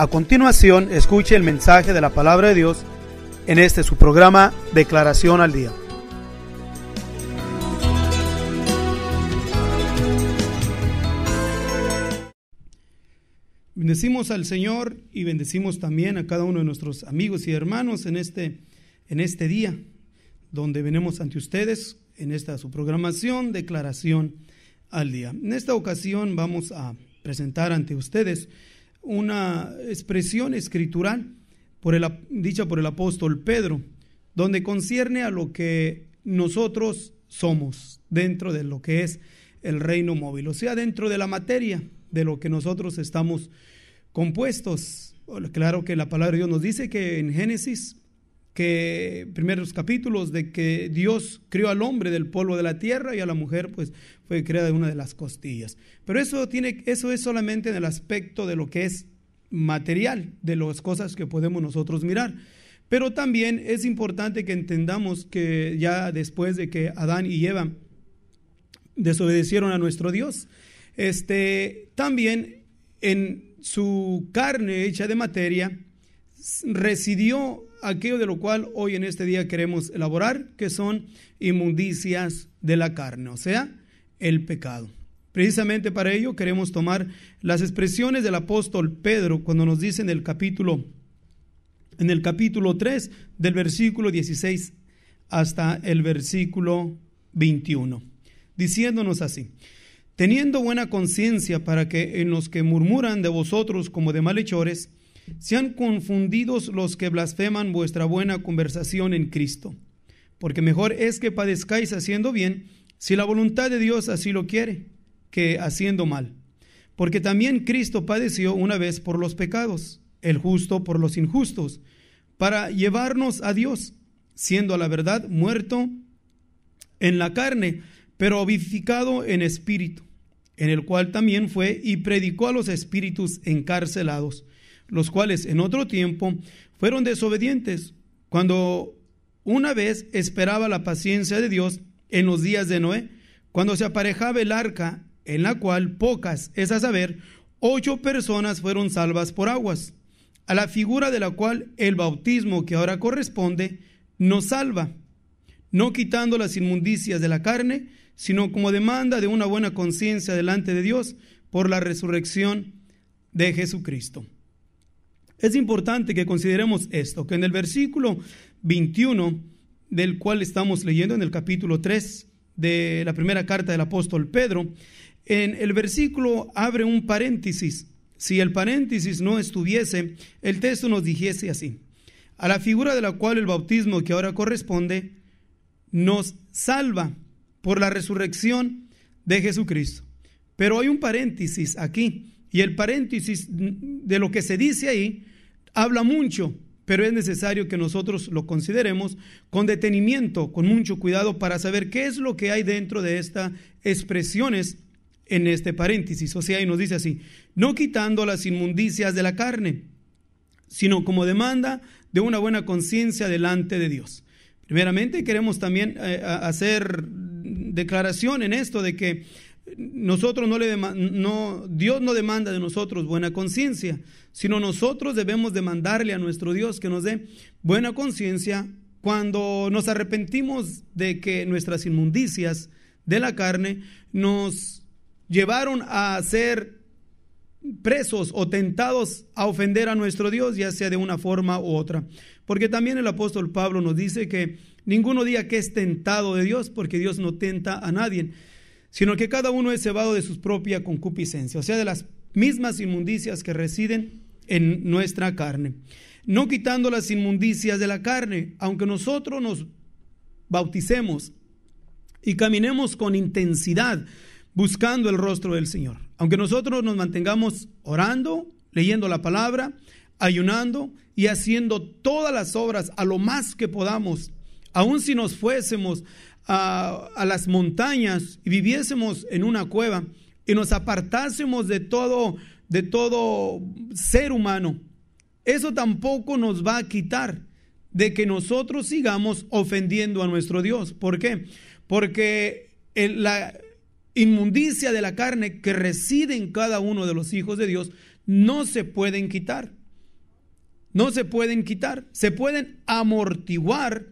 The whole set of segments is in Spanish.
A continuación, escuche el mensaje de la palabra de Dios en este su programa Declaración al Día. Bendecimos al Señor y bendecimos también a cada uno de nuestros amigos y hermanos en este, en este día, donde venimos ante ustedes en esta su programación Declaración al Día. En esta ocasión vamos a presentar ante ustedes una expresión escritural por el, dicha por el apóstol Pedro, donde concierne a lo que nosotros somos dentro de lo que es el reino móvil, o sea, dentro de la materia de lo que nosotros estamos compuestos. Claro que la palabra de Dios nos dice que en Génesis que primeros capítulos de que Dios creó al hombre del polvo de la tierra y a la mujer pues fue creada de una de las costillas. Pero eso tiene eso es solamente en el aspecto de lo que es material, de las cosas que podemos nosotros mirar. Pero también es importante que entendamos que ya después de que Adán y Eva desobedecieron a nuestro Dios, este también en su carne hecha de materia residió aquello de lo cual hoy en este día queremos elaborar, que son inmundicias de la carne, o sea, el pecado. Precisamente para ello queremos tomar las expresiones del apóstol Pedro cuando nos dice en el capítulo en el capítulo 3 del versículo 16 hasta el versículo 21, diciéndonos así: Teniendo buena conciencia para que en los que murmuran de vosotros como de malhechores sean confundidos los que blasfeman vuestra buena conversación en Cristo, porque mejor es que padezcáis haciendo bien, si la voluntad de Dios así lo quiere, que haciendo mal. Porque también Cristo padeció una vez por los pecados, el justo por los injustos, para llevarnos a Dios, siendo a la verdad muerto en la carne, pero vivificado en espíritu, en el cual también fue y predicó a los espíritus encarcelados los cuales en otro tiempo fueron desobedientes, cuando una vez esperaba la paciencia de Dios en los días de Noé, cuando se aparejaba el arca, en la cual pocas, es a saber, ocho personas fueron salvas por aguas, a la figura de la cual el bautismo que ahora corresponde nos salva, no quitando las inmundicias de la carne, sino como demanda de una buena conciencia delante de Dios por la resurrección de Jesucristo. Es importante que consideremos esto, que en el versículo 21 del cual estamos leyendo, en el capítulo 3 de la primera carta del apóstol Pedro, en el versículo abre un paréntesis. Si el paréntesis no estuviese, el texto nos dijese así. A la figura de la cual el bautismo que ahora corresponde nos salva por la resurrección de Jesucristo. Pero hay un paréntesis aquí y el paréntesis de lo que se dice ahí habla mucho, pero es necesario que nosotros lo consideremos con detenimiento, con mucho cuidado para saber qué es lo que hay dentro de estas expresiones en este paréntesis. O sea, y nos dice así, no quitando las inmundicias de la carne, sino como demanda de una buena conciencia delante de Dios. Primeramente queremos también eh, hacer declaración en esto de que nosotros no le no, Dios no demanda de nosotros buena conciencia, sino nosotros debemos demandarle a nuestro Dios que nos dé buena conciencia cuando nos arrepentimos de que nuestras inmundicias de la carne nos llevaron a ser presos o tentados a ofender a nuestro Dios, ya sea de una forma u otra. Porque también el apóstol Pablo nos dice que ninguno día que es tentado de Dios, porque Dios no tenta a nadie, sino que cada uno es cebado de su propia concupiscencia, o sea, de las mismas inmundicias que residen en nuestra carne. No quitando las inmundicias de la carne, aunque nosotros nos bauticemos y caminemos con intensidad buscando el rostro del Señor. Aunque nosotros nos mantengamos orando, leyendo la palabra, ayunando y haciendo todas las obras a lo más que podamos, aun si nos fuésemos a, las montañas y viviésemos en una cueva y nos apartásemos de todo, de todo ser humano, eso tampoco nos va a quitar de que nosotros sigamos ofendiendo a nuestro Dios. ¿Por qué? Porque la inmundicia de la carne que reside en cada uno de los hijos de Dios no se pueden quitar. No se pueden quitar. Se pueden amortiguar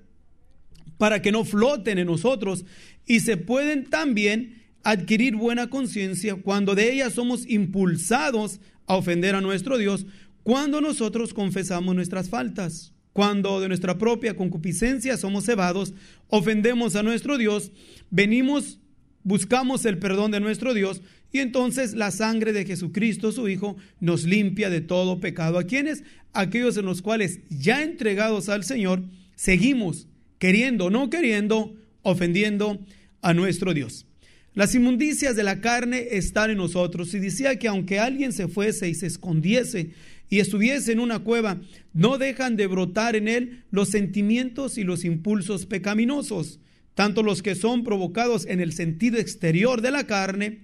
para que no floten en nosotros y se pueden también adquirir buena conciencia cuando de ellas somos impulsados a ofender a nuestro Dios, cuando nosotros confesamos nuestras faltas, cuando de nuestra propia concupiscencia somos cebados, ofendemos a nuestro Dios, venimos, buscamos el perdón de nuestro Dios y entonces la sangre de Jesucristo, su Hijo, nos limpia de todo pecado. ¿A quienes Aquellos en los cuales ya entregados al Señor, seguimos queriendo o no queriendo, ofendiendo a nuestro Dios. Las inmundicias de la carne están en nosotros. Y decía que aunque alguien se fuese y se escondiese y estuviese en una cueva, no dejan de brotar en él los sentimientos y los impulsos pecaminosos, tanto los que son provocados en el sentido exterior de la carne,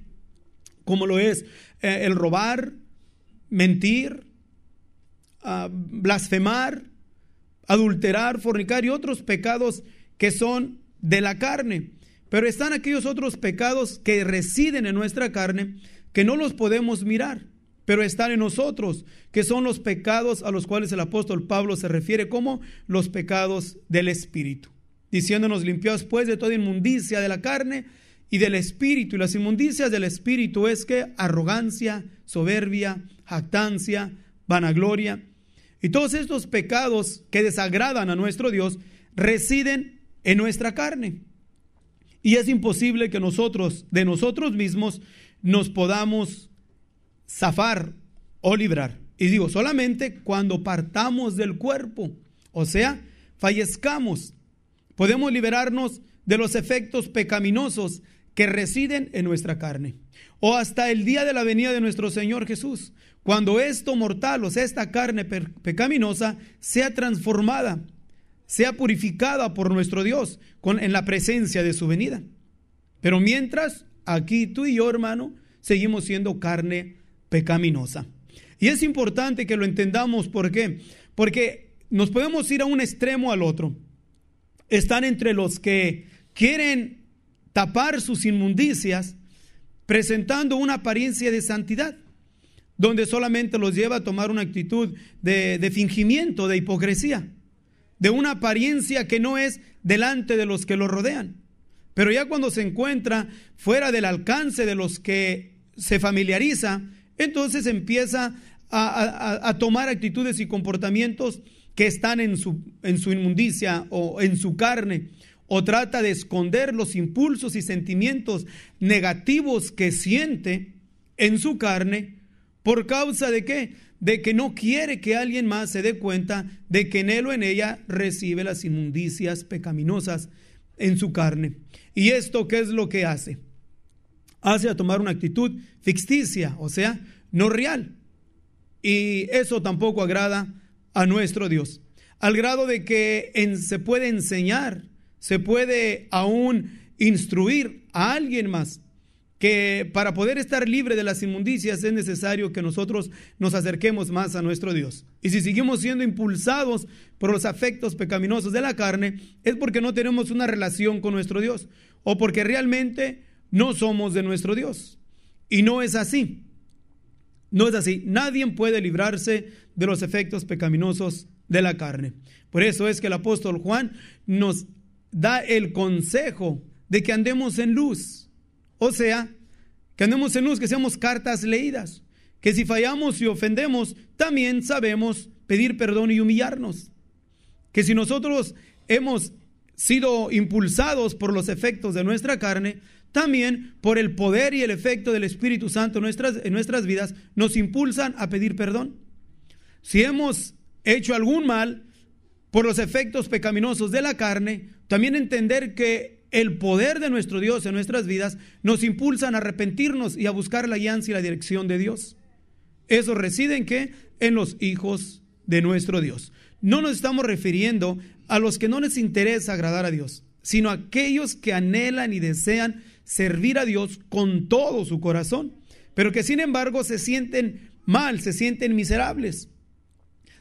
como lo es eh, el robar, mentir, ah, blasfemar, adulterar, fornicar y otros pecados que son de la carne. Pero están aquellos otros pecados que residen en nuestra carne que no los podemos mirar, pero están en nosotros, que son los pecados a los cuales el apóstol Pablo se refiere como los pecados del espíritu, diciéndonos limpiados pues de toda inmundicia de la carne y del espíritu. Y las inmundicias del espíritu es que arrogancia, soberbia, jactancia, vanagloria y todos estos pecados que desagradan a nuestro Dios residen en nuestra carne. Y es imposible que nosotros, de nosotros mismos, nos podamos zafar o librar. Y digo, solamente cuando partamos del cuerpo, o sea, fallezcamos, podemos liberarnos de los efectos pecaminosos que residen en nuestra carne. O hasta el día de la venida de nuestro Señor Jesús, cuando esto mortal, o sea, esta carne pecaminosa, sea transformada, sea purificada por nuestro Dios con, en la presencia de su venida. Pero mientras, aquí tú y yo, hermano, seguimos siendo carne pecaminosa. Y es importante que lo entendamos, ¿por qué? Porque nos podemos ir a un extremo al otro. Están entre los que quieren tapar sus inmundicias presentando una apariencia de santidad donde solamente los lleva a tomar una actitud de, fingimiento, de hipocresía, de una apariencia que no es delante de los que lo rodean. Pero ya cuando se encuentra fuera del alcance de los que se familiariza, entonces empieza a, tomar actitudes y comportamientos que están en su inmundicia o en su carne, o trata de esconder los impulsos y sentimientos negativos que siente en su carne ¿Por causa de qué? De que no quiere que alguien más se dé cuenta de que en él o en ella recibe las inmundicias pecaminosas en su carne. ¿Y esto qué es lo que hace? Hace a tomar una actitud ficticia, o sea, no real. Y eso tampoco agrada a nuestro Dios. Al grado de que se puede enseñar, se puede aún instruir a alguien más que para poder estar libre de las inmundicias es necesario que nosotros nos acerquemos más a nuestro Dios. Y si seguimos siendo impulsados por los afectos pecaminosos de la carne, es porque no tenemos una relación con nuestro Dios o porque realmente no somos de nuestro Dios. Y no es así. No es así. Nadie puede librarse de los efectos pecaminosos de la carne. Por eso es que el apóstol Juan nos da el consejo de que andemos en luz o sea, que andemos en luz, que seamos cartas leídas, que si fallamos y ofendemos, también sabemos pedir perdón y humillarnos. Que si nosotros hemos sido impulsados por los efectos de nuestra carne, también por el poder y el efecto del Espíritu Santo en nuestras, en nuestras vidas, nos impulsan a pedir perdón. Si hemos hecho algún mal por los efectos pecaminosos de la carne, también entender que el poder de nuestro Dios en nuestras vidas nos impulsan a arrepentirnos y a buscar la guía y la dirección de Dios. Eso reside en qué? En los hijos de nuestro Dios. No nos estamos refiriendo a los que no les interesa agradar a Dios, sino a aquellos que anhelan y desean servir a Dios con todo su corazón, pero que sin embargo se sienten mal, se sienten miserables,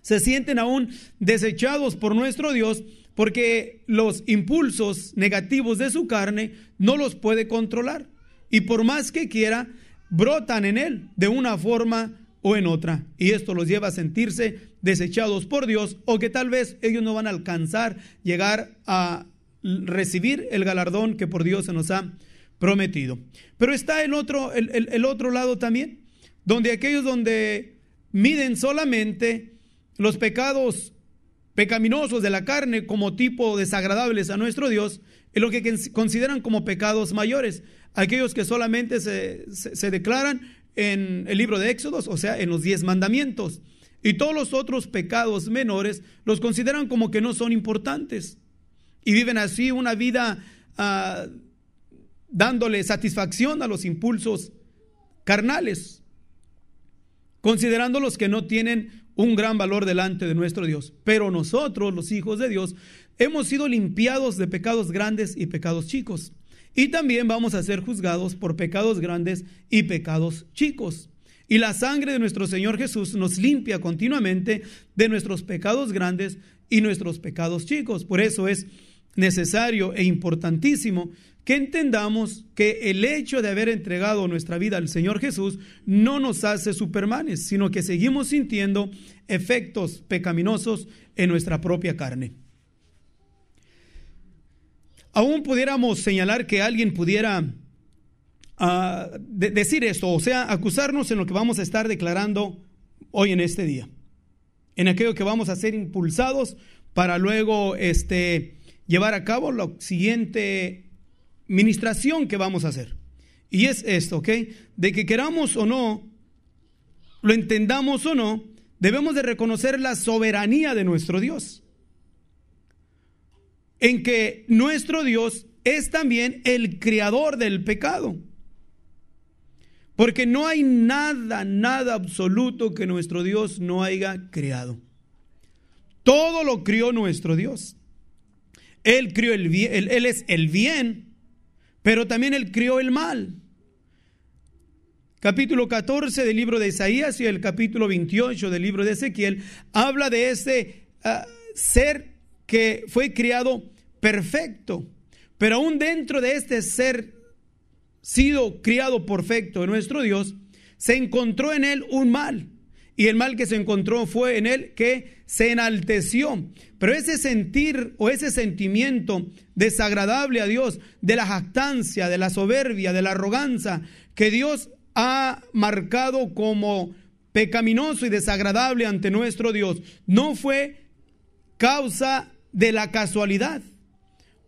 se sienten aún desechados por nuestro Dios porque los impulsos negativos de su carne no los puede controlar y por más que quiera, brotan en él de una forma o en otra. Y esto los lleva a sentirse desechados por Dios o que tal vez ellos no van a alcanzar llegar a recibir el galardón que por Dios se nos ha prometido. Pero está el otro, el, otro lado también, donde aquellos donde miden solamente los pecados pecaminosos de la carne como tipo desagradables a nuestro Dios, es lo que consideran como pecados mayores, aquellos que solamente se, declaran en el libro de Éxodos, o sea, en los diez mandamientos. Y todos los otros pecados menores los consideran como que no son importantes. Y viven así una vida ah, dándole satisfacción a los impulsos carnales, considerándolos que no tienen un gran valor delante de nuestro Dios. Pero nosotros, los hijos de Dios, hemos sido limpiados de pecados grandes y pecados chicos. Y también vamos a ser juzgados por pecados grandes y pecados chicos. Y la sangre de nuestro Señor Jesús nos limpia continuamente de nuestros pecados grandes y nuestros pecados chicos. Por eso es necesario e importantísimo que entendamos que el hecho de haber entregado nuestra vida al Señor Jesús no nos hace supermanes, sino que seguimos sintiendo efectos pecaminosos en nuestra propia carne. Aún pudiéramos señalar que alguien pudiera ah, decir esto, o sea, acusarnos en lo que vamos a estar declarando hoy en este día, en aquello que vamos a ser impulsados para luego este, llevar a cabo la siguiente ministración que vamos a hacer. Y es esto, ¿ok? De que queramos o no, lo entendamos o no, debemos de reconocer la soberanía de nuestro Dios. En que nuestro Dios es también el creador del pecado. Porque no hay nada, nada absoluto que nuestro Dios no haya creado. Todo lo crió nuestro Dios. Él crió el él, es el bien, pero también él crió el mal. Capítulo 14 del libro de Isaías y el capítulo 28 del libro de Ezequiel habla de este ser que fue criado perfecto, pero aún dentro de este ser sido criado perfecto de nuestro Dios, se encontró en él un mal. Y el mal que se encontró fue en él que se enalteció. Pero ese sentir o ese sentimiento desagradable a Dios, de la jactancia, de la soberbia, de la arrogancia, que Dios ha marcado como pecaminoso y desagradable ante nuestro Dios, no fue causa de la casualidad.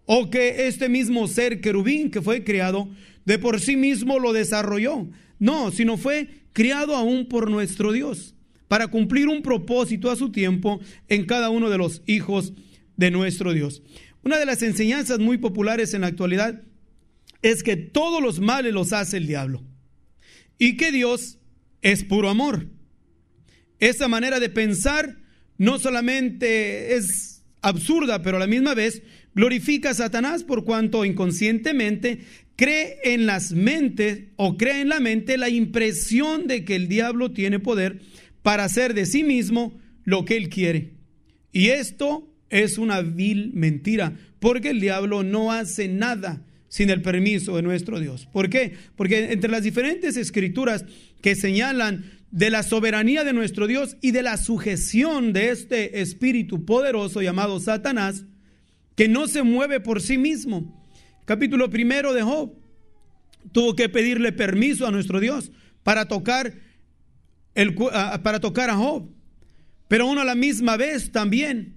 O que este mismo ser querubín que fue creado, de por sí mismo lo desarrolló. No, sino fue criado aún por nuestro Dios para cumplir un propósito a su tiempo en cada uno de los hijos de nuestro Dios. Una de las enseñanzas muy populares en la actualidad es que todos los males los hace el diablo y que Dios es puro amor. Esa manera de pensar no solamente es absurda, pero a la misma vez glorifica a Satanás por cuanto inconscientemente cree en las mentes o cree en la mente la impresión de que el diablo tiene poder para hacer de sí mismo lo que él quiere. Y esto es una vil mentira, porque el diablo no hace nada sin el permiso de nuestro Dios. ¿Por qué? Porque entre las diferentes escrituras que señalan de la soberanía de nuestro Dios y de la sujeción de este espíritu poderoso llamado Satanás, que no se mueve por sí mismo. Capítulo primero de Job tuvo que pedirle permiso a nuestro Dios para tocar para tocar a Job. Pero uno a la misma vez también,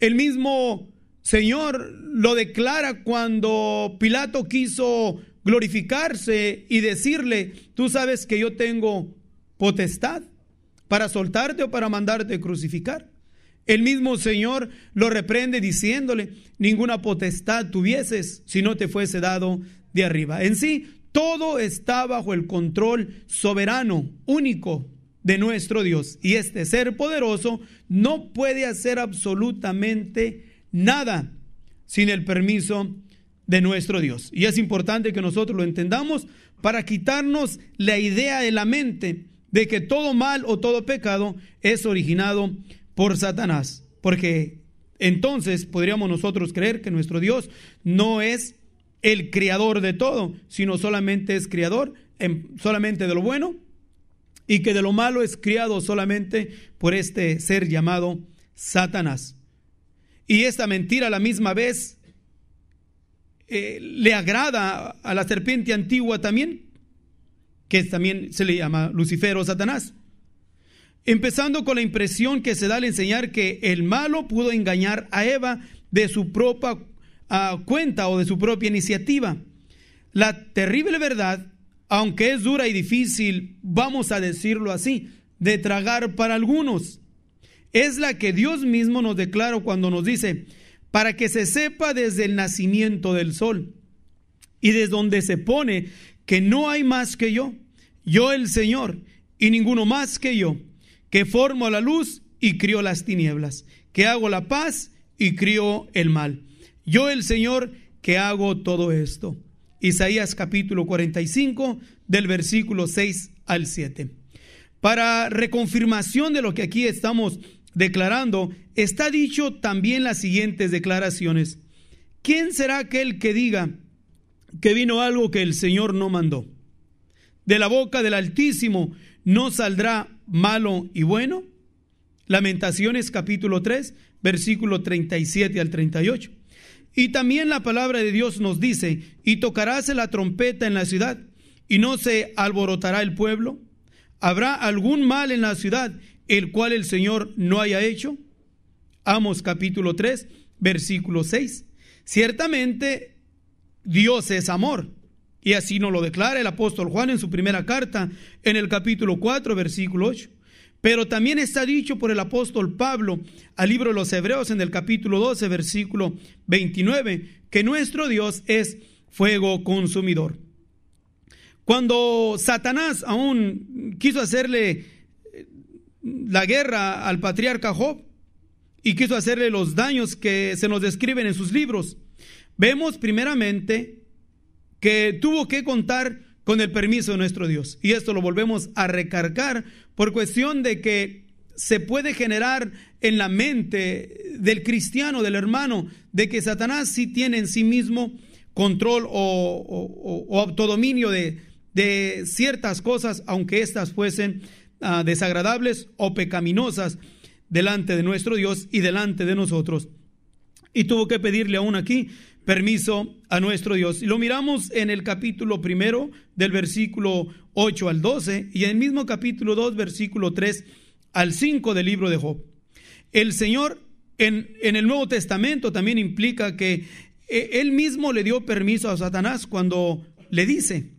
el mismo Señor lo declara cuando Pilato quiso glorificarse y decirle, tú sabes que yo tengo potestad para soltarte o para mandarte crucificar. El mismo Señor lo reprende diciéndole, ninguna potestad tuvieses si no te fuese dado de arriba. En sí, todo está bajo el control soberano, único de nuestro Dios. Y este ser poderoso no puede hacer absolutamente nada sin el permiso de nuestro Dios. Y es importante que nosotros lo entendamos para quitarnos la idea de la mente de que todo mal o todo pecado es originado por Satanás. Porque entonces podríamos nosotros creer que nuestro Dios no es el creador de todo, sino solamente es creador en, solamente de lo bueno y que de lo malo es criado solamente por este ser llamado Satanás. Y esta mentira a la misma vez eh, le agrada a la serpiente antigua también, que también se le llama Lucifer o Satanás. Empezando con la impresión que se da al enseñar que el malo pudo engañar a Eva de su propia ah, cuenta o de su propia iniciativa. La terrible verdad aunque es dura y difícil, vamos a decirlo así, de tragar para algunos. Es la que Dios mismo nos declaró cuando nos dice, para que se sepa desde el nacimiento del sol y desde donde se pone que no hay más que yo, yo el Señor y ninguno más que yo, que formo la luz y crío las tinieblas, que hago la paz y crío el mal. Yo el Señor que hago todo esto. Isaías capítulo 45 del versículo 6 al 7. Para reconfirmación de lo que aquí estamos declarando, está dicho también las siguientes declaraciones. ¿Quién será aquel que diga que vino algo que el Señor no mandó? De la boca del Altísimo no saldrá malo y bueno. Lamentaciones capítulo 3, versículo 37 al 38. Y también la palabra de Dios nos dice, y tocarás la trompeta en la ciudad, y no se alborotará el pueblo. ¿Habrá algún mal en la ciudad el cual el Señor no haya hecho? Amos capítulo 3, versículo 6. Ciertamente Dios es amor, y así nos lo declara el apóstol Juan en su primera carta, en el capítulo 4, versículo 8. Pero también está dicho por el apóstol Pablo al libro de los Hebreos en el capítulo 12, versículo 29, que nuestro Dios es fuego consumidor. Cuando Satanás aún quiso hacerle eh, la guerra al patriarca Job y quiso hacerle los daños que se nos describen en sus libros, vemos primeramente que tuvo que contar con el permiso de nuestro Dios. Y esto lo volvemos a recargar por cuestión de que se puede generar en la mente del cristiano, del hermano, de que Satanás sí tiene en sí mismo control o, autodominio de, ciertas cosas, aunque éstas fuesen ah, desagradables o pecaminosas delante de nuestro Dios y delante de nosotros. Y tuvo que pedirle aún aquí permiso a nuestro Dios. Y lo miramos en el capítulo primero del versículo 8 al 12 y en el mismo capítulo 2, versículo 3 al 5 del libro de Job. El Señor en, en el Nuevo Testamento también implica que eh, él mismo le dio permiso a Satanás cuando le dice,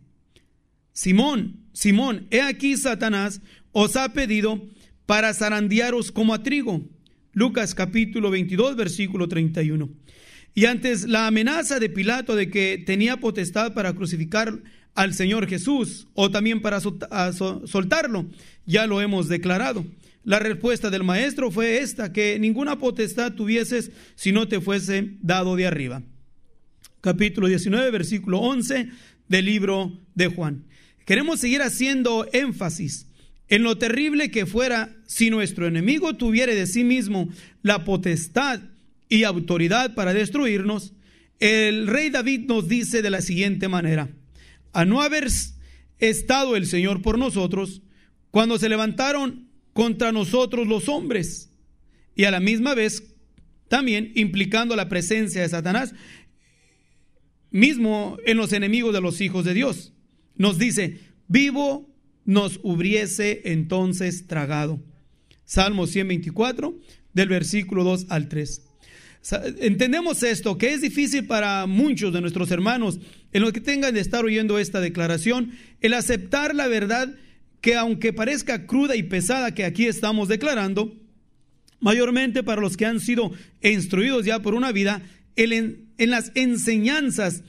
Simón, Simón, he aquí Satanás os ha pedido para zarandearos como a trigo. Lucas capítulo 22, versículo 31. Y antes la amenaza de Pilato de que tenía potestad para crucificar al Señor Jesús o también para soltarlo, ya lo hemos declarado. La respuesta del maestro fue esta, que ninguna potestad tuvieses si no te fuese dado de arriba. Capítulo 19, versículo 11 del libro de Juan. Queremos seguir haciendo énfasis en lo terrible que fuera si nuestro enemigo tuviera de sí mismo la potestad y autoridad para destruirnos, el rey David nos dice de la siguiente manera, a no haber estado el Señor por nosotros, cuando se levantaron contra nosotros los hombres, y a la misma vez también implicando la presencia de Satanás, mismo en los enemigos de los hijos de Dios. Nos dice, vivo nos hubiese entonces tragado. Salmo 124, del versículo 2 al 3. Entendemos esto, que es difícil para muchos de nuestros hermanos, en los que tengan de estar oyendo esta declaración, el aceptar la verdad que aunque parezca cruda y pesada que aquí estamos declarando, mayormente para los que han sido instruidos ya por una vida, en, en las enseñanzas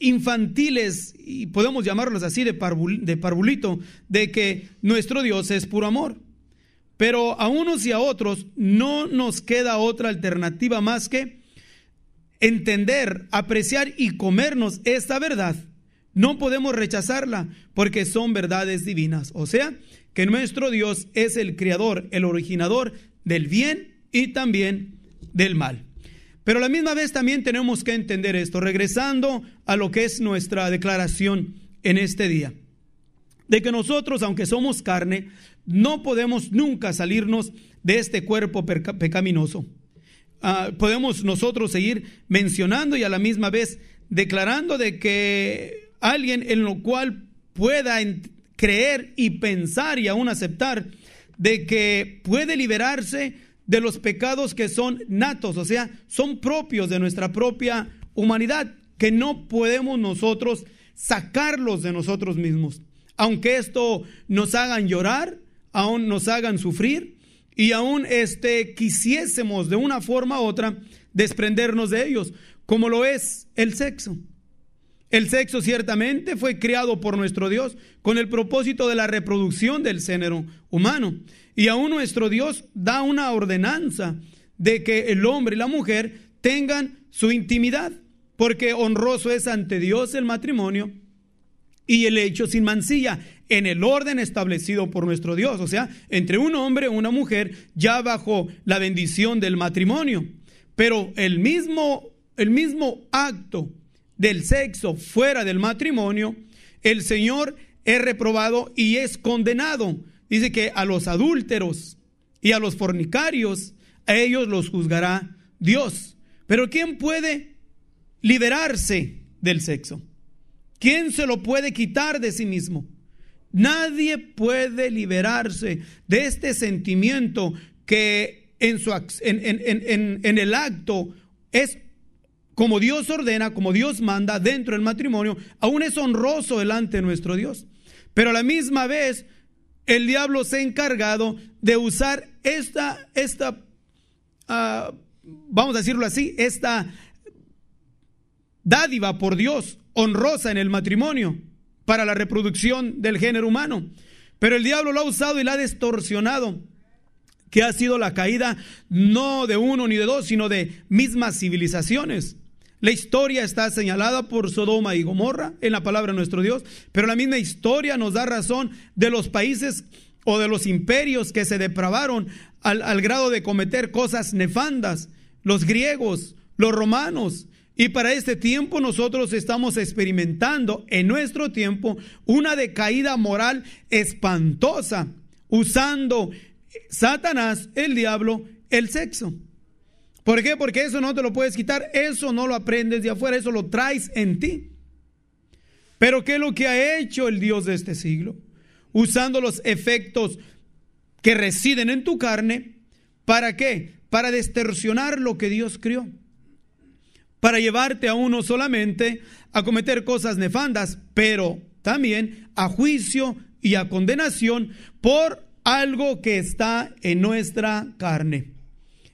infantiles, y podemos llamarlos así de, de parvulito, de que nuestro Dios es puro amor. Pero a unos y a otros no nos queda otra alternativa más que entender, apreciar y comernos esta verdad. No podemos rechazarla porque son verdades divinas. O sea, que nuestro Dios es el creador, el originador del bien y también del mal. Pero a la misma vez también tenemos que entender esto, regresando a lo que es nuestra declaración en este día, de que nosotros, aunque somos carne, no podemos nunca salirnos de este cuerpo pecaminoso. Ah, podemos nosotros seguir mencionando y a la misma vez declarando de que alguien en lo cual pueda creer y pensar y aún aceptar de que puede liberarse de los pecados que son natos, o sea, son propios de nuestra propia humanidad, que no podemos nosotros sacarlos de nosotros mismos. Aunque esto nos hagan llorar, aún nos hagan sufrir y aún este, quisiésemos de una forma u otra desprendernos de ellos, como lo es el sexo. El sexo ciertamente fue creado por nuestro Dios con el propósito de la reproducción del género humano. Y aún nuestro Dios da una ordenanza de que el hombre y la mujer tengan su intimidad, porque honroso es ante Dios el matrimonio y el hecho sin mancilla en el orden establecido por nuestro Dios, o sea, entre un hombre y una mujer ya bajo la bendición del matrimonio. Pero el mismo, el mismo acto del sexo fuera del matrimonio, el Señor es reprobado y es condenado. Dice que a los adúlteros y a los fornicarios, a ellos los juzgará Dios. Pero ¿quién puede liberarse del sexo? ¿Quién se lo puede quitar de sí mismo? Nadie puede liberarse de este sentimiento que en, su, en, el acto es como Dios ordena, como Dios manda dentro del matrimonio, aún es honroso delante de nuestro Dios. Pero a la misma vez, el diablo se ha encargado de usar esta, esta ah, vamos a decirlo así, esta dádiva por Dios honrosa en el matrimonio para la reproducción del género humano. Pero el diablo lo ha usado y la ha distorsionado que ha sido la caída no de uno ni de dos, sino de mismas civilizaciones. La historia está señalada por Sodoma y Gomorra en la palabra de nuestro Dios, pero la misma historia nos da razón de los países o de los imperios que se depravaron al grado de cometer cosas nefandas, los griegos, los romanos, y para este tiempo nosotros estamos experimentando en nuestro tiempo una decaída moral espantosa, usando Satanás, el diablo, el sexo. ¿Por qué? Porque eso no te lo puedes quitar, eso no lo aprendes de afuera, eso lo traes en ti. Pero ¿qué es lo que ha hecho el Dios de este siglo? Usando los efectos que residen en tu carne, ¿para qué? Para destercionar lo que Dios crió para llevarte a uno solamente a cometer cosas nefandas, pero también a juicio y a condenación por algo que está en nuestra carne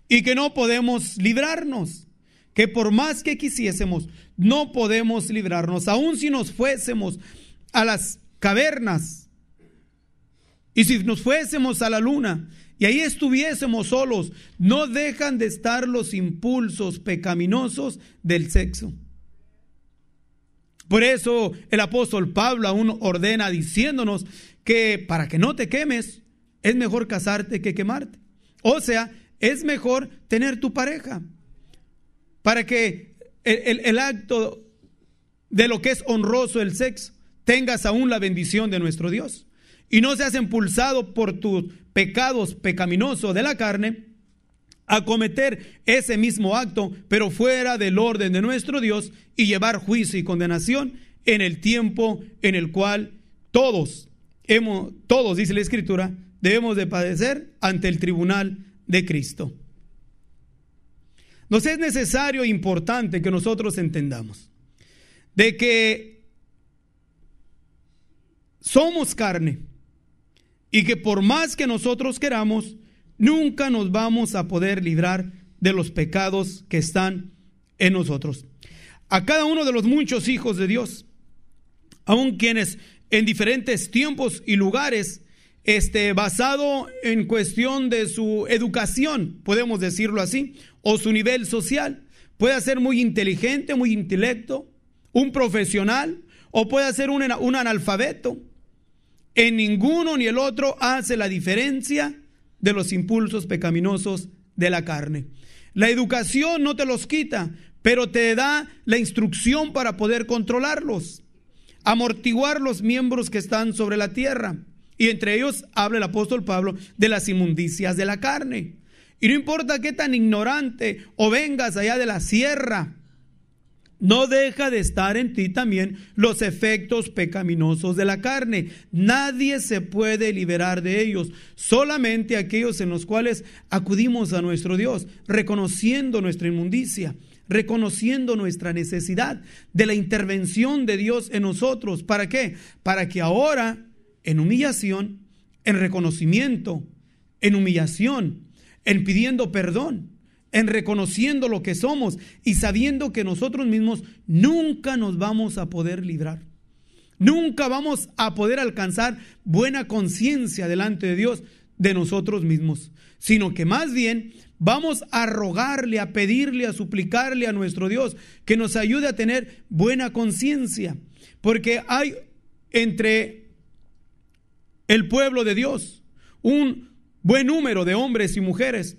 y que no podemos librarnos, que por más que quisiésemos, no podemos librarnos, aun si nos fuésemos a las cavernas y si nos fuésemos a la luna y ahí estuviésemos solos, no dejan de estar los impulsos pecaminosos del sexo. Por eso el apóstol Pablo aún ordena diciéndonos que para que no te quemes, es mejor casarte que quemarte. O sea, es mejor tener tu pareja para que el, el acto de lo que es honroso el sexo tengas aún la bendición de nuestro Dios y no seas impulsado por tus pecados pecaminosos de la carne a cometer ese mismo acto, pero fuera del orden de nuestro Dios y llevar juicio y condenación en el tiempo en el cual todos hemos todos dice la escritura, debemos de padecer ante el tribunal de Cristo. Nos es necesario e importante que nosotros entendamos de que somos carne y que por más que nosotros queramos, nunca nos vamos a poder librar de los pecados que están en nosotros. A cada uno de los muchos hijos de Dios, aun quienes en diferentes tiempos y lugares, este, basado en cuestión de su educación, podemos decirlo así, o su nivel social, puede ser muy inteligente, muy intelecto, un profesional, o puede ser un, un analfabeto, en ninguno ni el otro hace la diferencia de los impulsos pecaminosos de la carne. La educación no te los quita, pero te da la instrucción para poder controlarlos, amortiguar los miembros que están sobre la tierra. Y entre ellos habla el apóstol Pablo de las inmundicias de la carne. Y no importa qué tan ignorante o vengas allá de la sierra, no deja de estar en ti también los efectos pecaminosos de la carne. Nadie se puede liberar de ellos, solamente aquellos en los cuales acudimos a nuestro Dios, reconociendo nuestra inmundicia, reconociendo nuestra necesidad de la intervención de Dios en nosotros. ¿Para qué? Para que ahora, en humillación, en reconocimiento, en humillación, en pidiendo perdón, en reconociendo lo que somos y sabiendo que nosotros mismos nunca nos vamos a poder librar. Nunca vamos a poder alcanzar buena conciencia delante de Dios de nosotros mismos, sino que más bien vamos a rogarle, a pedirle, a suplicarle a nuestro Dios que nos ayude a tener buena conciencia, porque hay entre el pueblo de Dios un buen número de hombres y mujeres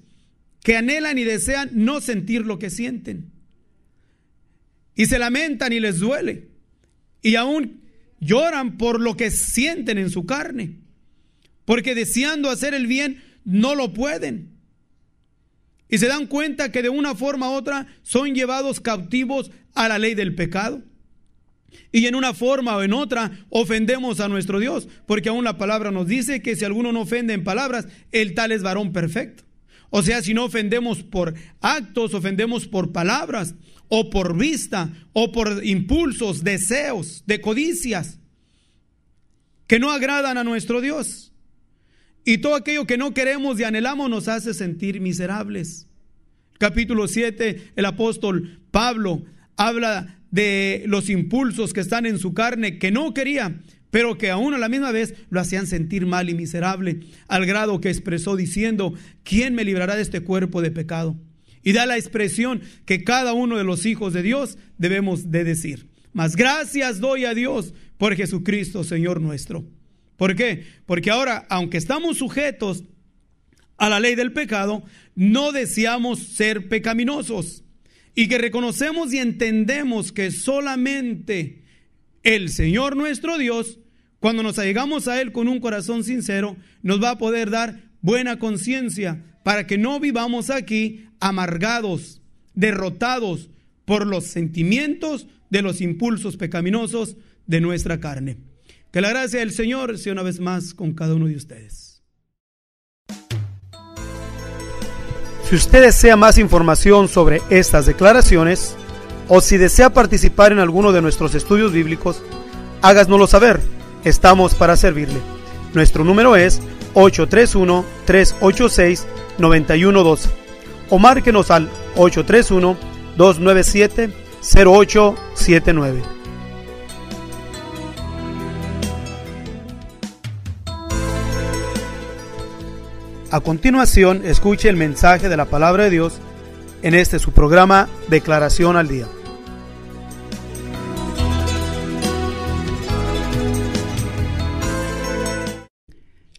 que anhelan y desean no sentir lo que sienten. Y se lamentan y les duele. Y aún lloran por lo que sienten en su carne. Porque deseando hacer el bien, no lo pueden. Y se dan cuenta que de una forma u otra son llevados cautivos a la ley del pecado. Y en una forma o en otra ofendemos a nuestro Dios, porque aún la palabra nos dice que si alguno no ofende en palabras, el tal es varón perfecto. O sea, si no ofendemos por actos, ofendemos por palabras, o por vista, o por impulsos, deseos, de codicias, que no agradan a nuestro Dios. Y todo aquello que no queremos y anhelamos nos hace sentir miserables. Capítulo 7, el apóstol Pablo habla de los impulsos que están en su carne que no quería pero que aún a la misma vez lo hacían sentir mal y miserable, al grado que expresó diciendo, ¿quién me librará de este cuerpo de pecado? Y da la expresión que cada uno de los hijos de Dios debemos de decir. Mas gracias doy a Dios por Jesucristo, Señor nuestro. ¿Por qué? Porque ahora, aunque estamos sujetos a la ley del pecado, no deseamos ser pecaminosos y que reconocemos y entendemos que solamente el Señor nuestro Dios, cuando nos allegamos a Él con un corazón sincero, nos va a poder dar buena conciencia para que no vivamos aquí amargados, derrotados por los sentimientos de los impulsos pecaminosos de nuestra carne. Que la gracia del Señor sea una vez más con cada uno de ustedes. Si usted desea más información sobre estas declaraciones, o si desea participar en alguno de nuestros estudios bíblicos, háganoslo saber. Estamos para servirle. Nuestro número es 831-386-9112 o márquenos al 831-297-0879. A continuación, escuche el mensaje de la palabra de Dios en este su programa Declaración al Día.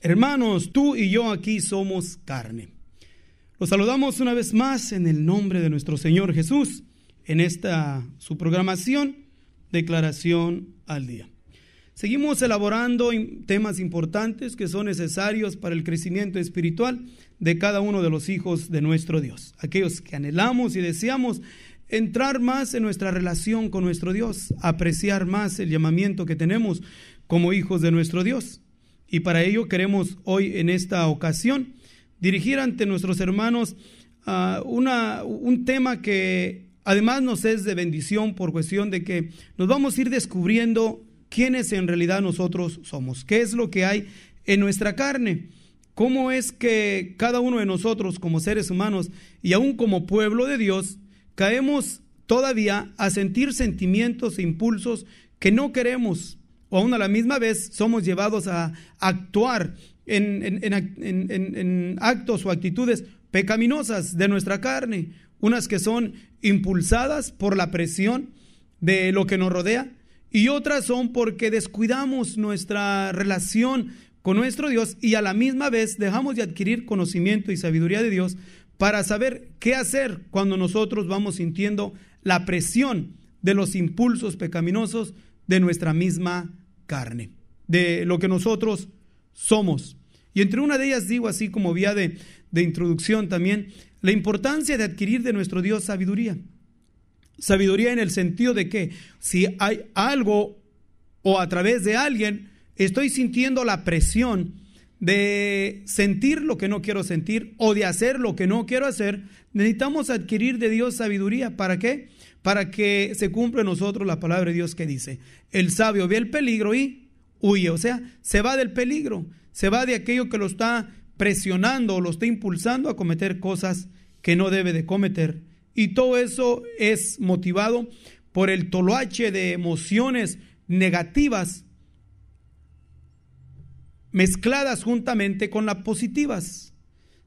Hermanos, tú y yo aquí somos carne. Los saludamos una vez más en el nombre de nuestro Señor Jesús en esta su programación Declaración al Día. Seguimos elaborando temas importantes que son necesarios para el crecimiento espiritual de cada uno de los hijos de nuestro Dios, aquellos que anhelamos y deseamos entrar más en nuestra relación con nuestro Dios, apreciar más el llamamiento que tenemos como hijos de nuestro Dios. Y para ello queremos hoy en esta ocasión dirigir ante nuestros hermanos ah, una, un tema que además nos es de bendición por cuestión de que nos vamos a ir descubriendo quiénes en realidad nosotros somos, qué es lo que hay en nuestra carne, cómo es que cada uno de nosotros como seres humanos y aún como pueblo de Dios caemos todavía a sentir sentimientos e impulsos que no queremos, o aún a la misma vez somos llevados a actuar en, actos o actitudes pecaminosas de nuestra carne, unas que son impulsadas por la presión de lo que nos rodea y otras son porque descuidamos nuestra relación con nuestro Dios y a la misma vez dejamos de adquirir conocimiento y sabiduría de Dios para saber qué hacer cuando nosotros vamos sintiendo la presión de los impulsos pecaminosos de nuestra misma carne, de lo que nosotros somos. Y entre una de ellas digo así como vía de, introducción también, la importancia de adquirir de nuestro Dios sabiduría. Sabiduría en el sentido de que si hay algo o a través de alguien estoy sintiendo la presión de sentir lo que no quiero sentir o de hacer lo que no quiero hacer, necesitamos adquirir de Dios sabiduría. ¿Para qué? para que se cumpla en nosotros la palabra de Dios que dice, el sabio ve el peligro y huye, o sea, se va del peligro, se va de aquello que lo está presionando o lo está impulsando a cometer cosas que no debe de cometer. Y todo eso es motivado por el toloache de emociones negativas mezcladas juntamente con las positivas.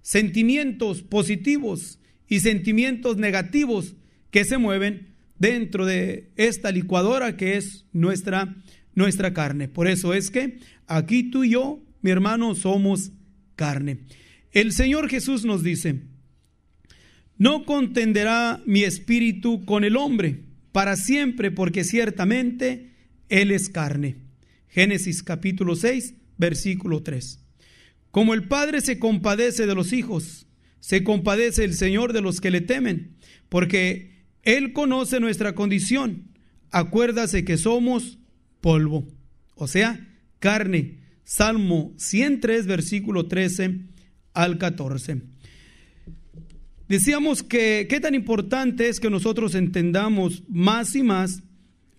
Sentimientos positivos y sentimientos negativos que se mueven dentro de esta licuadora que es nuestra, nuestra carne. Por eso es que aquí tú y yo, mi hermano, somos carne. El Señor Jesús nos dice, no contenderá mi espíritu con el hombre para siempre, porque ciertamente Él es carne. Génesis capítulo 6, versículo 3. Como el Padre se compadece de los hijos, se compadece el Señor de los que le temen, porque él conoce nuestra condición. Acuérdase que somos polvo, o sea, carne. Salmo 103, versículo 13 al 14. Decíamos que qué tan importante es que nosotros entendamos más y más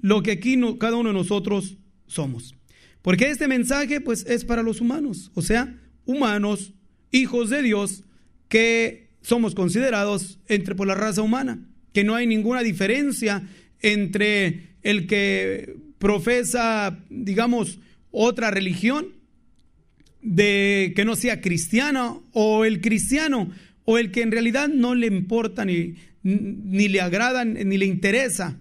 lo que aquí cada uno de nosotros somos. Porque este mensaje pues es para los humanos, o sea, humanos, hijos de Dios, que somos considerados entre por la raza humana que no hay ninguna diferencia entre el que profesa, digamos, otra religión de que no sea cristiano o el cristiano o el que en realidad no le importa ni, le agrada ni le interesa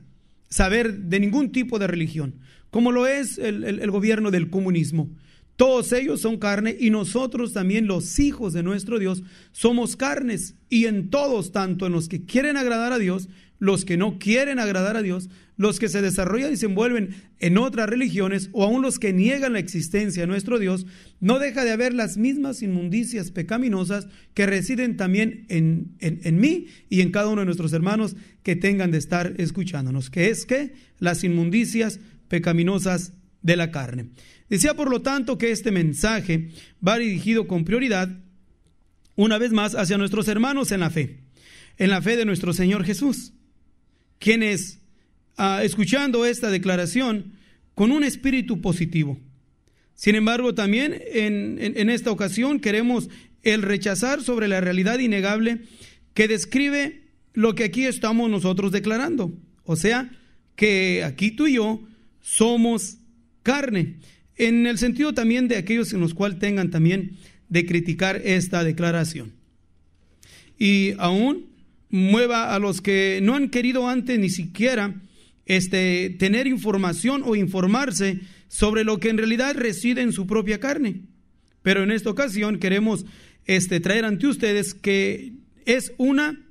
saber de ningún tipo de religión, como lo es el gobierno del comunismo. Todos ellos son carne y nosotros también los hijos de nuestro Dios somos carnes y en todos, tanto en los que quieren agradar a Dios, los que no quieren agradar a Dios, los que se desarrollan y se envuelven en otras religiones o aún los que niegan la existencia de nuestro Dios, no deja de haber las mismas inmundicias pecaminosas que residen también en, mí y en cada uno de nuestros hermanos que tengan de estar escuchándonos, que es que las inmundicias pecaminosas de la carne. Decía, por lo tanto, que este mensaje va dirigido con prioridad, una vez más, hacia nuestros hermanos en la fe, en la fe de nuestro Señor Jesús, quienes, ah, escuchando esta declaración, con un espíritu positivo. Sin embargo, también en, en esta ocasión queremos el rechazar sobre la realidad innegable que describe lo que aquí estamos nosotros declarando. O sea, que aquí tú y yo somos carne en el sentido también de aquellos en los cuales tengan también de criticar esta declaración. Y aún mueva a los que no han querido antes ni siquiera este, tener información o informarse sobre lo que en realidad reside en su propia carne. Pero en esta ocasión queremos este, traer ante ustedes que es una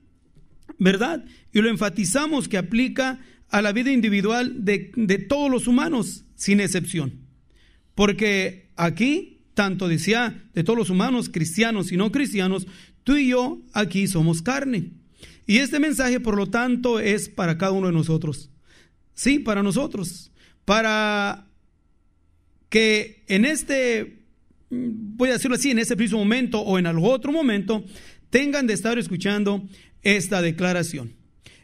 verdad y lo enfatizamos que aplica a la vida individual de, de todos los humanos, sin excepción. Porque aquí, tanto decía de todos los humanos, cristianos y no cristianos, tú y yo aquí somos carne. Y este mensaje, por lo tanto, es para cada uno de nosotros. Sí, para nosotros. Para que en este, voy a decirlo así, en este preciso momento o en algún otro momento, tengan de estar escuchando esta declaración.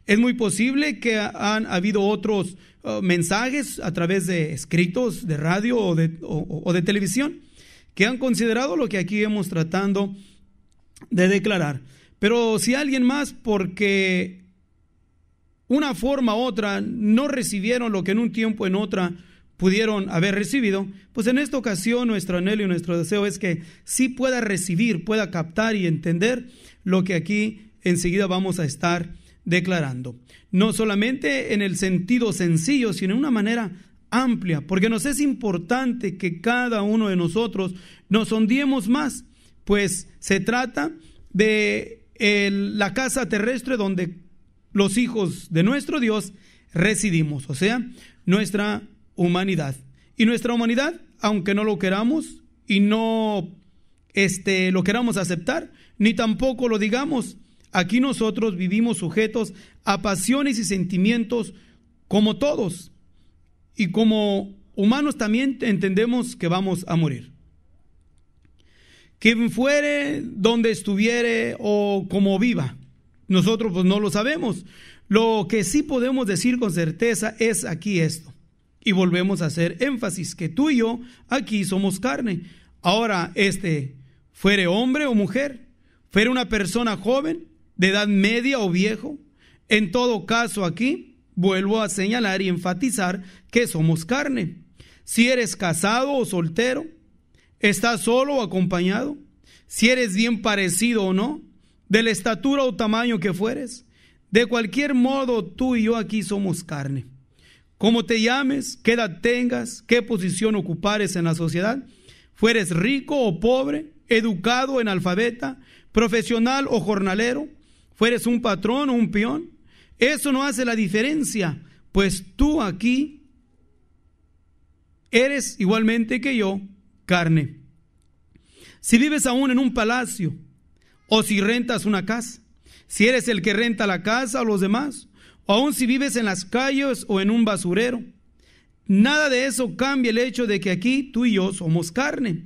Es muy posible que han habido otros eh, mensajes a través de escritos, de radio o de, televisión, que han considerado lo que aquí hemos tratando de declarar. Pero si alguien más, porque una forma u otra no recibieron lo que en un tiempo en otra pudieron haber recibido, pues en esta ocasión nuestro anhelo y nuestro deseo es que sí pueda recibir, pueda captar y entender lo que aquí enseguida vamos a estar declarando. No solamente en el sentido sencillo, sino en una manera amplia, porque nos es importante que cada uno de nosotros nos sondiemos más, pues se trata de la casa terrestre donde los hijos de nuestro Dios residimos, o sea, nuestra humanidad. Y nuestra humanidad, aunque no lo queramos y no este, lo queramos aceptar, ni tampoco lo digamos, Aquí nosotros vivimos sujetos a pasiones y sentimientos como todos. Y como humanos también entendemos que vamos a morir. Quien fuere, donde estuviere o como viva, nosotros pues, no lo sabemos. Lo que sí podemos decir con certeza es aquí esto. Y volvemos a hacer énfasis que tú y yo aquí somos carne. Ahora, este, fuere hombre o mujer, fuere una persona joven de edad media o viejo. En todo caso aquí vuelvo a señalar y enfatizar que somos carne. Si eres casado o soltero, estás solo o acompañado, si eres bien parecido o no, de la estatura o tamaño que fueres, de cualquier modo tú y yo aquí somos carne. Como te llames, qué edad tengas, qué posición ocupares en la sociedad, fueres rico o pobre, educado en alfabeta, profesional o jornalero, fueres un patrón o un peón, eso no hace la diferencia, pues tú aquí eres igualmente que yo carne. Si vives aún en un palacio o si rentas una casa, si eres el que renta la casa o los demás, o aún si vives en las calles o en un basurero, nada de eso cambia el hecho de que aquí tú y yo somos carne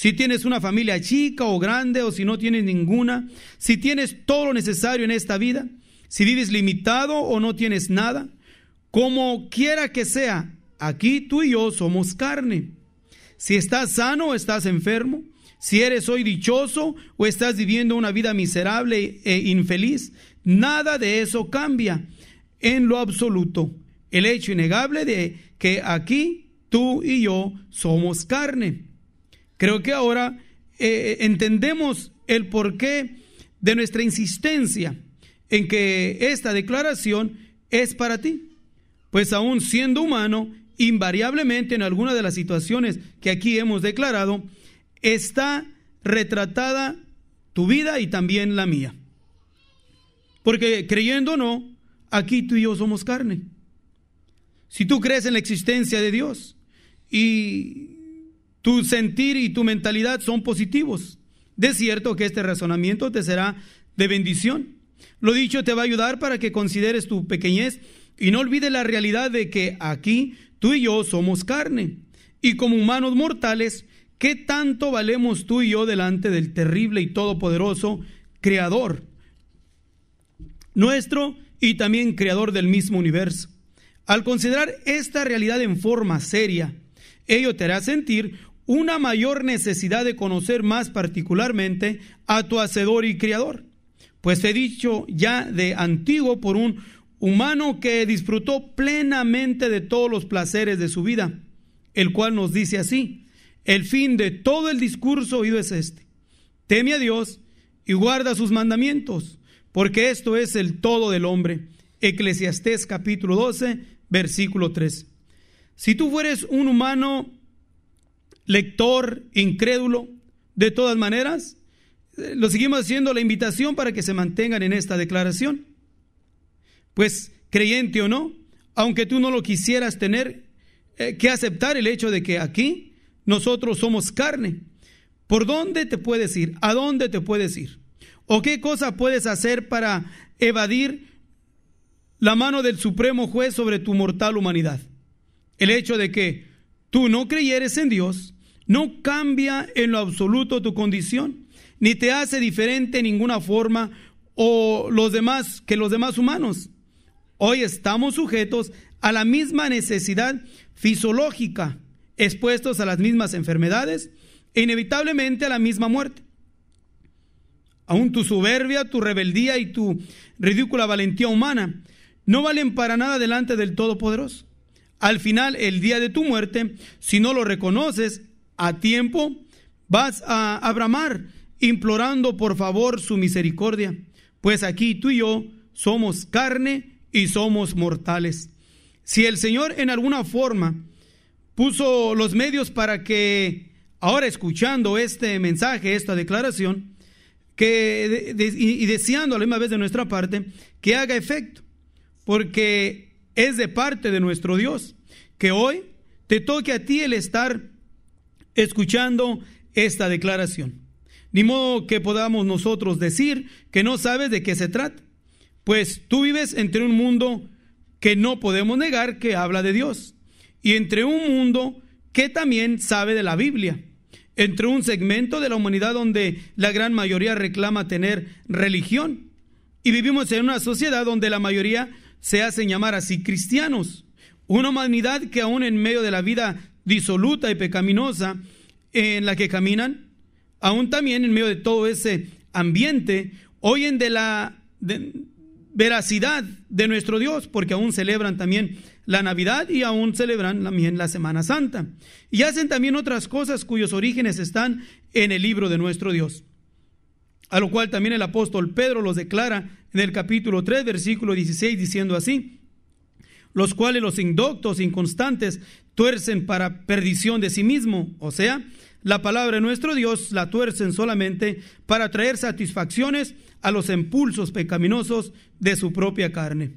si tienes una familia chica o grande o si no tienes ninguna, si tienes todo lo necesario en esta vida, si vives limitado o no tienes nada, como quiera que sea, aquí tú y yo somos carne. Si estás sano o estás enfermo, si eres hoy dichoso o estás viviendo una vida miserable e infeliz, nada de eso cambia en lo absoluto. El hecho innegable de que aquí tú y yo somos carne. Creo que ahora eh, eh, entendemos el porqué de nuestra insistencia en que esta declaración es para ti, pues aún siendo humano, invariablemente en alguna de las situaciones que aquí hemos declarado, está retratada tu vida y también la mía. Porque creyendo o no, aquí tú y yo somos carne. Si tú crees en la existencia de Dios y tu sentir y tu mentalidad son positivos. De cierto que este razonamiento te será de bendición. Lo dicho te va a ayudar para que consideres tu pequeñez y no olvides la realidad de que aquí tú y yo somos carne. Y como humanos mortales, ¿qué tanto valemos tú y yo delante del terrible y todopoderoso Creador? Nuestro y también Creador del mismo universo. Al considerar esta realidad en forma seria, ello te hará sentir una mayor necesidad de conocer más particularmente a tu Hacedor y Criador, pues he dicho ya de antiguo por un humano que disfrutó plenamente de todos los placeres de su vida, el cual nos dice así, el fin de todo el discurso oído es este, teme a Dios y guarda sus mandamientos, porque esto es el todo del hombre. Eclesiastés capítulo 12, versículo 3. Si tú fueres un humano lector, incrédulo. De todas maneras, eh, lo seguimos haciendo la invitación para que se mantengan en esta declaración. Pues, creyente o no, aunque tú no lo quisieras tener, eh, que aceptar el hecho de que aquí nosotros somos carne. ¿Por dónde te puedes ir? ¿A dónde te puedes ir? ¿O qué cosa puedes hacer para evadir la mano del Supremo Juez sobre tu mortal humanidad? El hecho de que tú no creyeres en Dios, no cambia en lo absoluto tu condición, ni te hace diferente en ninguna forma o los demás que los demás humanos. Hoy estamos sujetos a la misma necesidad fisiológica, expuestos a las mismas enfermedades e inevitablemente a la misma muerte. Aún tu soberbia, tu rebeldía y tu ridícula valentía humana no valen para nada delante del Todopoderoso. Al final, el día de tu muerte, si no lo reconoces, a tiempo, vas a, abramar implorando por favor su misericordia, pues aquí tú y yo somos carne y somos mortales. Si el Señor en alguna forma puso los medios para que ahora escuchando este mensaje, esta declaración, que, y deseando a la misma vez de nuestra parte, que haga efecto, porque es de parte de nuestro Dios, que hoy te toque a ti el estar escuchando esta declaración. Ni modo que podamos nosotros decir que no sabes de qué se trata, pues tú vives entre un mundo que no podemos negar que habla de Dios y entre un mundo que también sabe de la Biblia, entre un segmento de la humanidad donde la gran mayoría reclama tener religión y vivimos en una sociedad donde la mayoría se hacen llamar así cristianos. Una humanidad que aún en medio de la vida disoluta y pecaminosa en la que caminan, aún también en medio de todo ese ambiente, oyen de la veracidad de nuestro Dios, porque aún celebran también la Navidad y aún celebran también la Semana Santa. Y hacen también otras cosas cuyos orígenes están en el libro de nuestro Dios. A lo cual también el apóstol Pedro los declara en el capítulo 3, versículo 16, diciendo así, los cuales los indoctos, inconstantes, tuercen para perdición de sí mismo, o sea, la palabra de nuestro Dios la tuercen solamente para traer satisfacciones a los impulsos pecaminosos de su propia carne.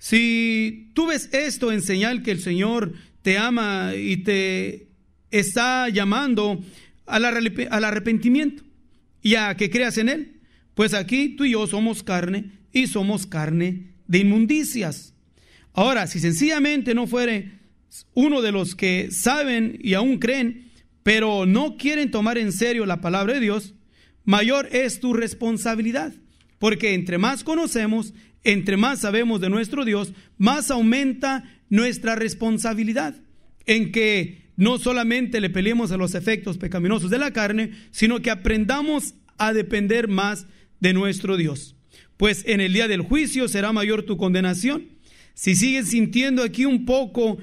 Si tú ves esto en señal que el Señor te ama y te está llamando al arrepentimiento y a que creas en Él, pues aquí tú y yo somos carne y somos carne de inmundicias. Ahora, si sencillamente no fuere uno de los que saben y aún creen, pero no quieren tomar en serio la palabra de Dios, mayor es tu responsabilidad. Porque entre más conocemos, entre más sabemos de nuestro Dios, más aumenta nuestra responsabilidad en que no solamente le peleemos a los efectos pecaminosos de la carne, sino que aprendamos a depender más de nuestro Dios. Pues en el día del juicio será mayor tu condenación. Si sigues sintiendo aquí un poco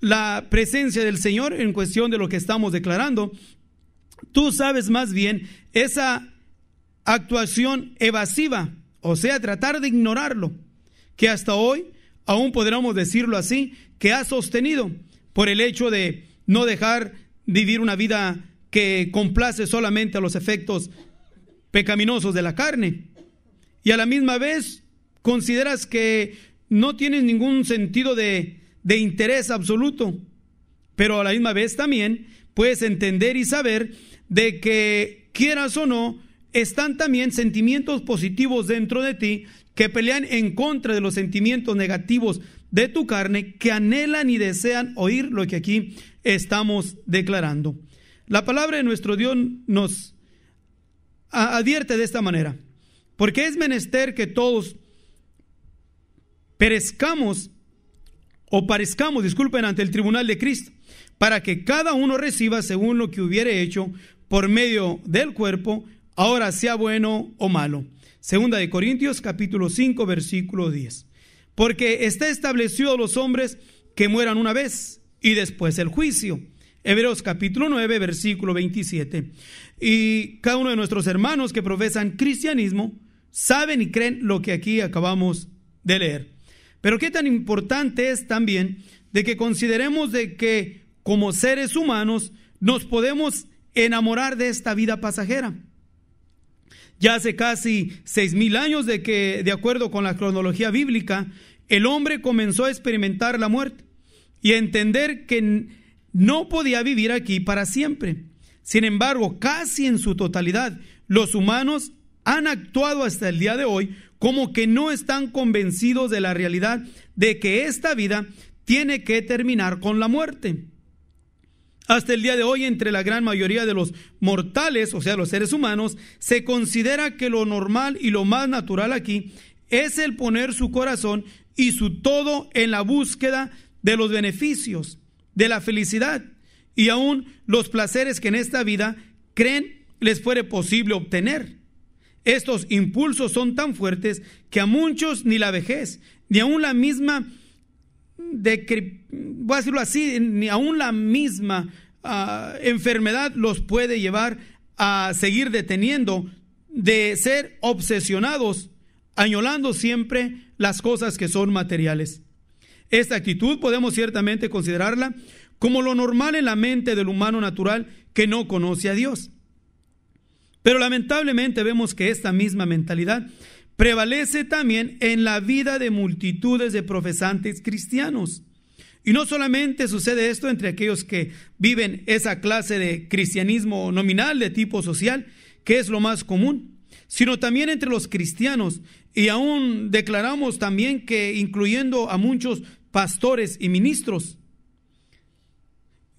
la presencia del Señor en cuestión de lo que estamos declarando, tú sabes más bien esa actuación evasiva, o sea, tratar de ignorarlo, que hasta hoy, aún podríamos decirlo así, que ha sostenido por el hecho de no dejar vivir una vida que complace solamente a los efectos pecaminosos de la carne. Y a la misma vez consideras que no tienes ningún sentido de de interés absoluto, pero a la misma vez también puedes entender y saber de que quieras o no, están también sentimientos positivos dentro de ti que pelean en contra de los sentimientos negativos de tu carne que anhelan y desean oír lo que aquí estamos declarando. La palabra de nuestro Dios nos advierte de esta manera, porque es menester que todos perezcamos o parezcamos, disculpen, ante el tribunal de Cristo, para que cada uno reciba según lo que hubiere hecho por medio del cuerpo, ahora sea bueno o malo. Segunda de Corintios capítulo 5 versículo 10. Porque está establecido a los hombres que mueran una vez y después el juicio. Hebreos capítulo 9 versículo 27. Y cada uno de nuestros hermanos que profesan cristianismo saben y creen lo que aquí acabamos de leer. Pero qué tan importante es también de que consideremos de que como seres humanos nos podemos enamorar de esta vida pasajera. Ya hace casi seis mil años de que, de acuerdo con la cronología bíblica, el hombre comenzó a experimentar la muerte y a entender que no podía vivir aquí para siempre. Sin embargo, casi en su totalidad, los humanos han actuado hasta el día de hoy como que no están convencidos de la realidad de que esta vida tiene que terminar con la muerte. Hasta el día de hoy, entre la gran mayoría de los mortales, o sea, los seres humanos, se considera que lo normal y lo más natural aquí es el poner su corazón y su todo en la búsqueda de los beneficios, de la felicidad y aún los placeres que en esta vida creen les fuere posible obtener. Estos impulsos son tan fuertes que a muchos ni la vejez, ni aún la misma, de, voy a decirlo así, ni aún la misma ah, enfermedad los puede llevar a seguir deteniendo de ser obsesionados, añolando siempre las cosas que son materiales. Esta actitud podemos ciertamente considerarla como lo normal en la mente del humano natural que no conoce a Dios. Pero lamentablemente vemos que esta misma mentalidad prevalece también en la vida de multitudes de profesantes cristianos. Y no solamente sucede esto entre aquellos que viven esa clase de cristianismo nominal de tipo social, que es lo más común, sino también entre los cristianos. Y aún declaramos también que incluyendo a muchos pastores y ministros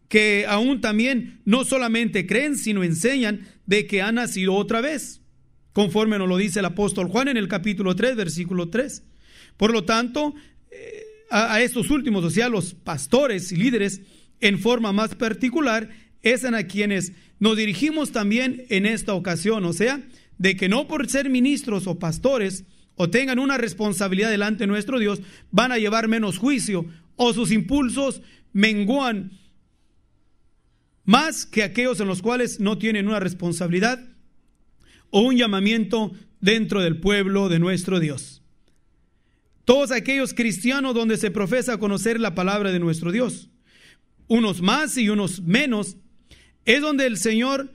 que aún también no solamente creen, sino enseñan de que ha nacido otra vez, conforme nos lo dice el apóstol Juan en el capítulo 3, versículo 3. Por lo tanto, eh, a, estos últimos, o sea, los pastores y líderes, en forma más particular, es a quienes nos dirigimos también en esta ocasión, o sea, de que no por ser ministros o pastores o tengan una responsabilidad delante de nuestro Dios, van a llevar menos juicio o sus impulsos menguan más que aquellos en los cuales no tienen una responsabilidad o un llamamiento dentro del pueblo de nuestro Dios. Todos aquellos cristianos donde se profesa conocer la palabra de nuestro Dios, unos más y unos menos, es donde el Señor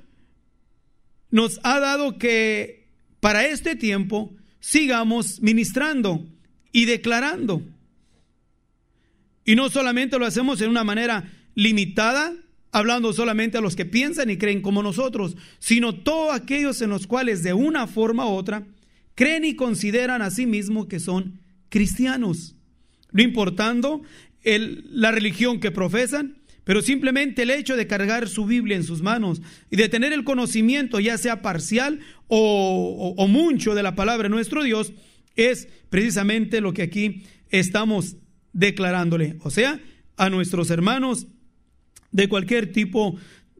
nos ha dado que para este tiempo sigamos ministrando y declarando. Y no solamente lo hacemos en una manera limitada, hablando solamente a los que piensan y creen como nosotros, sino todos aquellos en los cuales de una forma u otra creen y consideran a sí mismos que son cristianos, no importando la religión que profesan, pero simplemente el hecho de cargar su Biblia en sus manos y de tener el conocimiento, ya sea parcial o mucho, de la palabra de nuestro Dios, es precisamente lo que aquí estamos declarándole, o sea, a nuestros hermanos de cualquier tipo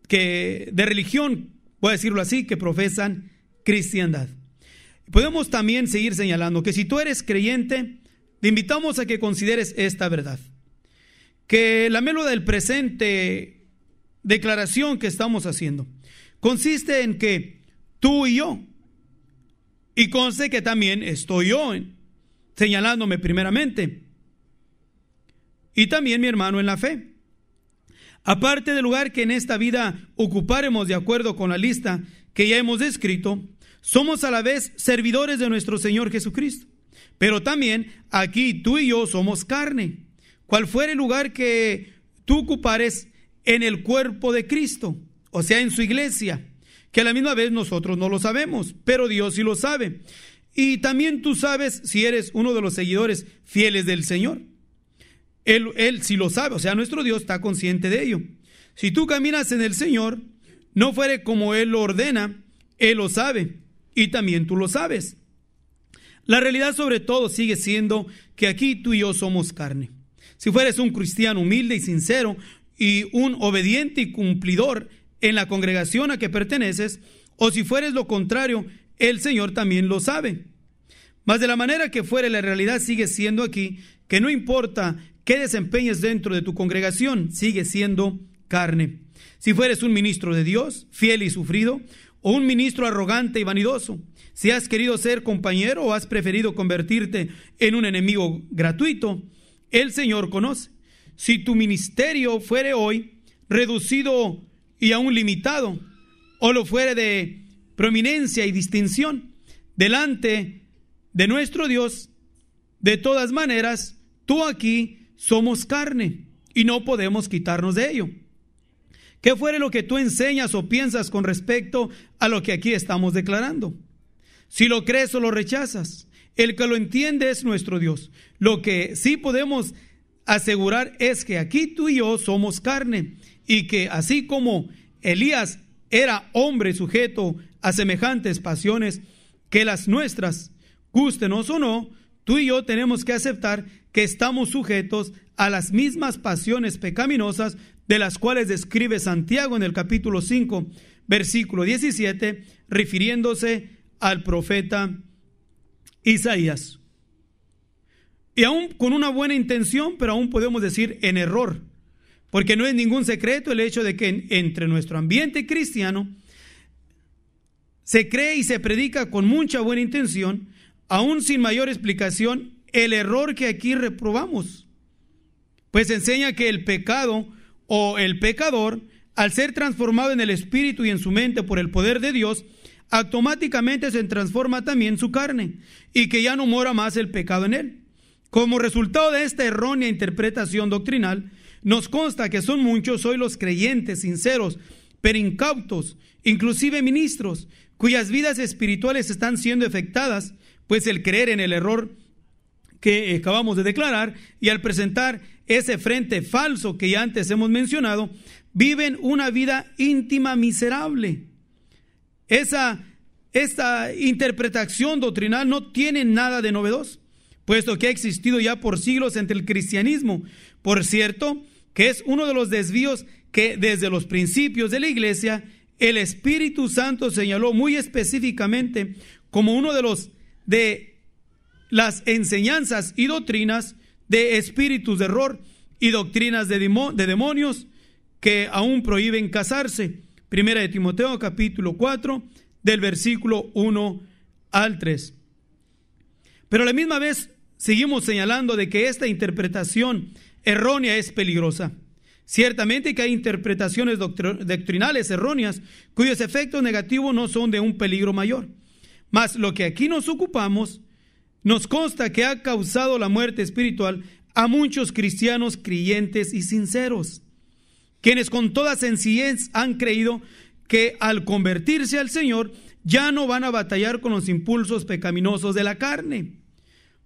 de religión, voy a decirlo así, que profesan cristiandad. Podemos también seguir señalando que si tú eres creyente, te invitamos a que consideres esta verdad. Que la melo del presente declaración que estamos haciendo consiste en que tú y yo, y conste que también estoy yo eh, señalándome primeramente, y también mi hermano en la fe, Aparte del lugar que en esta vida ocuparemos de acuerdo con la lista que ya hemos descrito, somos a la vez servidores de nuestro Señor Jesucristo. Pero también aquí tú y yo somos carne. Cual fuera el lugar que tú ocupares en el cuerpo de Cristo, o sea, en su iglesia, que a la misma vez nosotros no lo sabemos, pero Dios sí lo sabe. Y también tú sabes si eres uno de los seguidores fieles del Señor. Él, él sí lo sabe, o sea, nuestro Dios está consciente de ello. Si tú caminas en el Señor, no fuere como Él lo ordena, Él lo sabe y también tú lo sabes. La realidad sobre todo sigue siendo que aquí tú y yo somos carne. Si fueres un cristiano humilde y sincero y un obediente y cumplidor en la congregación a que perteneces, o si fueres lo contrario, el Señor también lo sabe. Mas de la manera que fuere, la realidad sigue siendo aquí que no importa que desempeñes dentro de tu congregación sigue siendo carne. Si fueres un ministro de Dios, fiel y sufrido, o un ministro arrogante y vanidoso, si has querido ser compañero o has preferido convertirte en un enemigo gratuito, el Señor conoce. Si tu ministerio fuere hoy reducido y aún limitado, o lo fuere de prominencia y distinción, delante de nuestro Dios, de todas maneras, tú aquí somos carne y no podemos quitarnos de ello. ¿Qué fuere lo que tú enseñas o piensas con respecto a lo que aquí estamos declarando? Si lo crees o lo rechazas, el que lo entiende es nuestro Dios. Lo que sí podemos asegurar es que aquí tú y yo somos carne y que así como Elías era hombre sujeto a semejantes pasiones que las nuestras, gústenos o no, tú y yo tenemos que aceptar que estamos sujetos a las mismas pasiones pecaminosas de las cuales describe Santiago en el capítulo 5, versículo 17, refiriéndose al profeta Isaías. Y aún con una buena intención, pero aún podemos decir en error, porque no es ningún secreto el hecho de que entre nuestro ambiente cristiano se cree y se predica con mucha buena intención, aún sin mayor explicación, el error que aquí reprobamos. Pues enseña que el pecado o el pecador, al ser transformado en el espíritu y en su mente por el poder de Dios, automáticamente se transforma también su carne y que ya no mora más el pecado en él. Como resultado de esta errónea interpretación doctrinal, nos consta que son muchos hoy los creyentes sinceros, pero incautos, inclusive ministros, cuyas vidas espirituales están siendo afectadas pues el creer en el error que acabamos de declarar y al presentar ese frente falso que ya antes hemos mencionado, viven una vida íntima miserable. Esa, interpretación doctrinal no tiene nada de novedoso, puesto que ha existido ya por siglos entre el cristianismo. Por cierto, que es uno de los desvíos que desde los principios de la iglesia el Espíritu Santo señaló muy específicamente como uno de los de las enseñanzas y doctrinas de espíritus de error y doctrinas de, demonios que aún prohíben casarse. Primera de Timoteo capítulo 4 del versículo 1 al 3. Pero a la misma vez seguimos señalando de que esta interpretación errónea es peligrosa. Ciertamente que hay interpretaciones doctrinales erróneas cuyos efectos negativos no son de un peligro mayor. Mas lo que aquí nos ocupamos, nos consta que ha causado la muerte espiritual a muchos cristianos creyentes y sinceros, quienes con toda sencillez han creído que al convertirse al Señor ya no van a batallar con los impulsos pecaminosos de la carne.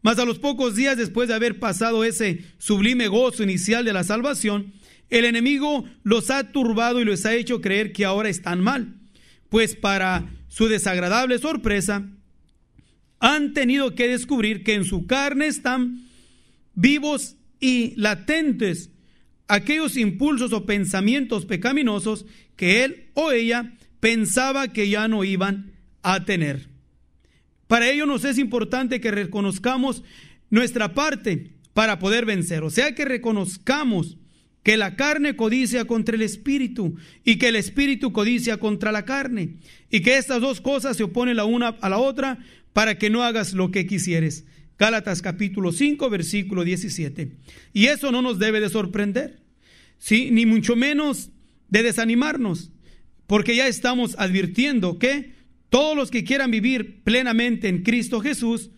Mas a los pocos días después de haber pasado ese sublime gozo inicial de la salvación, el enemigo los ha turbado y les ha hecho creer que ahora están mal. Pues para su desagradable sorpresa, han tenido que descubrir que en su carne están vivos y latentes aquellos impulsos o pensamientos pecaminosos que él o ella pensaba que ya no iban a tener. Para ello nos es importante que reconozcamos nuestra parte para poder vencer, o sea que reconozcamos que la carne codicia contra el espíritu y que el espíritu codicia contra la carne, y que estas dos cosas se oponen la una a la otra para que no hagas lo que quisieres. Gálatas capítulo 5, versículo 17. Y eso no nos debe de sorprender, ¿sí? ni mucho menos de desanimarnos, porque ya estamos advirtiendo que todos los que quieran vivir plenamente en Cristo Jesús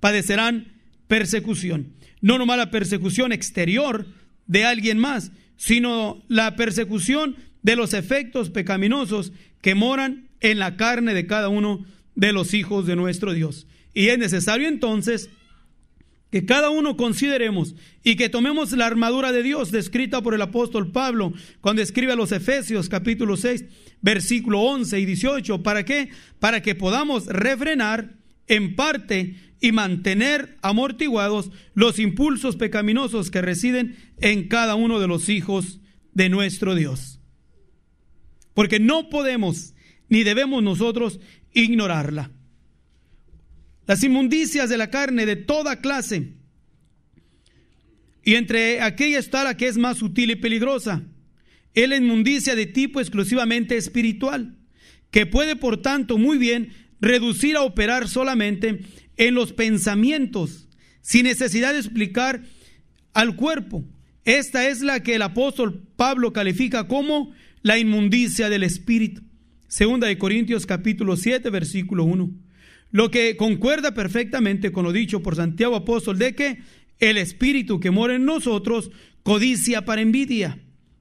padecerán persecución. No nomás la persecución exterior, de alguien más, sino la persecución de los efectos pecaminosos que moran en la carne de cada uno de los hijos de nuestro Dios. Y es necesario entonces que cada uno consideremos y que tomemos la armadura de Dios descrita por el apóstol Pablo cuando escribe a los Efesios capítulo 6, versículo 11 y 18. ¿Para qué? Para que podamos refrenar en parte y mantener amortiguados los impulsos pecaminosos que residen en cada uno de los hijos de nuestro Dios. Porque no podemos ni debemos nosotros ignorarla. Las inmundicias de la carne de toda clase. Y entre aquella está la que es más sutil y peligrosa. Es la inmundicia de tipo exclusivamente espiritual, que puede por tanto muy bien reducir a operar solamente en los pensamientos, sin necesidad de explicar al cuerpo. Esta es la que el apóstol Pablo califica como la inmundicia del espíritu. Segunda de Corintios capítulo 7, versículo 1. Lo que concuerda perfectamente con lo dicho por Santiago Apóstol de que el espíritu que mora en nosotros codicia para envidia.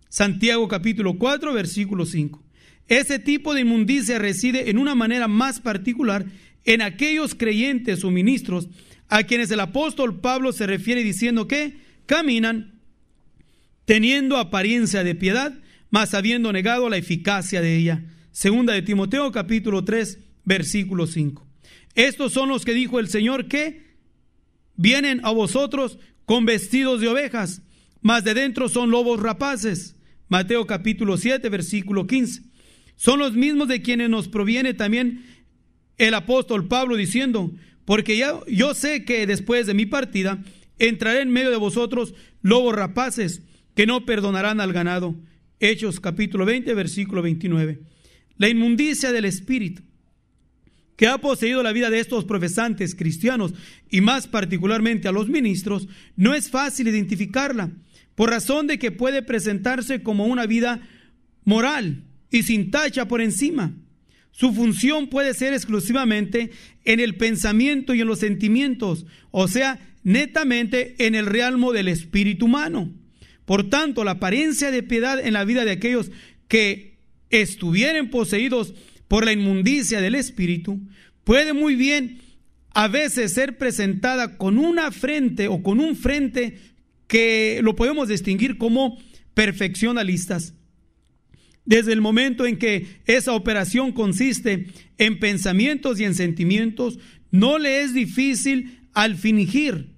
Santiago capítulo 4, versículo 5. Ese tipo de inmundicia reside en una manera más particular en aquellos creyentes o ministros a quienes el apóstol Pablo se refiere diciendo que caminan teniendo apariencia de piedad, mas habiendo negado la eficacia de ella. Segunda de Timoteo capítulo 3, versículo 5. Estos son los que dijo el Señor que vienen a vosotros con vestidos de ovejas, mas de dentro son lobos rapaces. Mateo capítulo 7, versículo 15. Son los mismos de quienes nos proviene también el apóstol Pablo diciendo, porque ya, yo sé que después de mi partida entraré en medio de vosotros lobos rapaces que no perdonarán al ganado. Hechos capítulo 20, versículo 29. La inmundicia del espíritu que ha poseído la vida de estos profesantes cristianos y más particularmente a los ministros, no es fácil identificarla, por razón de que puede presentarse como una vida moral, y sin tacha por encima. Su función puede ser exclusivamente en el pensamiento y en los sentimientos, o sea, netamente en el realmo del espíritu humano. Por tanto, la apariencia de piedad en la vida de aquellos que estuvieren poseídos por la inmundicia del espíritu puede muy bien a veces ser presentada con una frente o con un frente que lo podemos distinguir como perfeccionalistas desde el momento en que esa operación consiste en pensamientos y en sentimientos, no le es difícil al fingir,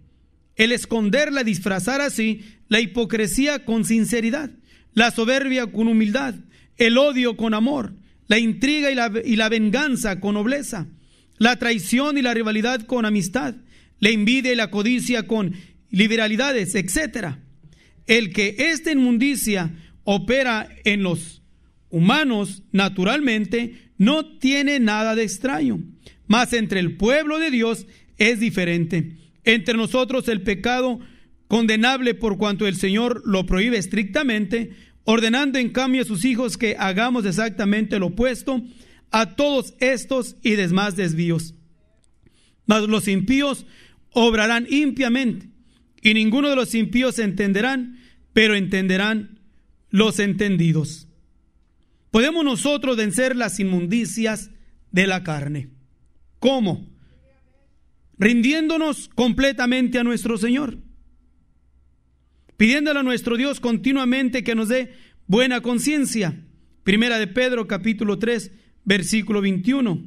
el esconderla, disfrazar así la hipocresía con sinceridad, la soberbia con humildad, el odio con amor, la intriga y la, y la venganza con nobleza, la traición y la rivalidad con amistad, la envidia y la codicia con liberalidades, etc. El que esta inmundicia opera en los humanos naturalmente no tiene nada de extraño, mas entre el pueblo de Dios es diferente. Entre nosotros el pecado condenable por cuanto el Señor lo prohíbe estrictamente, ordenando en cambio a sus hijos que hagamos exactamente lo opuesto a todos estos y demás desvíos. Mas los impíos obrarán impiamente, y ninguno de los impíos entenderán, pero entenderán los entendidos podemos nosotros vencer las inmundicias de la carne. ¿Cómo? Rindiéndonos completamente a nuestro Señor. Pidiéndole a nuestro Dios continuamente que nos dé buena conciencia. Primera de Pedro capítulo 3, versículo 21.